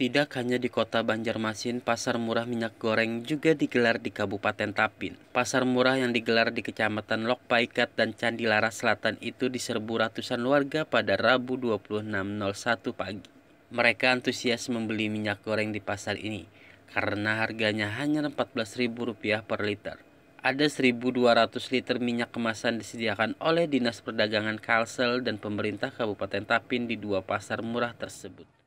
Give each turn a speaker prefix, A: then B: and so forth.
A: Tidak hanya di kota Banjarmasin, pasar murah minyak goreng juga digelar di Kabupaten Tapin. Pasar murah yang digelar di Kecamatan Lok Paikat dan Candilara Selatan itu diserbu ratusan warga pada Rabu 26.01 pagi. Mereka antusias membeli minyak goreng di pasar ini karena harganya hanya Rp14.000 per liter. Ada 1.200 liter minyak kemasan disediakan oleh Dinas Perdagangan Kalsel dan pemerintah Kabupaten Tapin di dua pasar murah tersebut.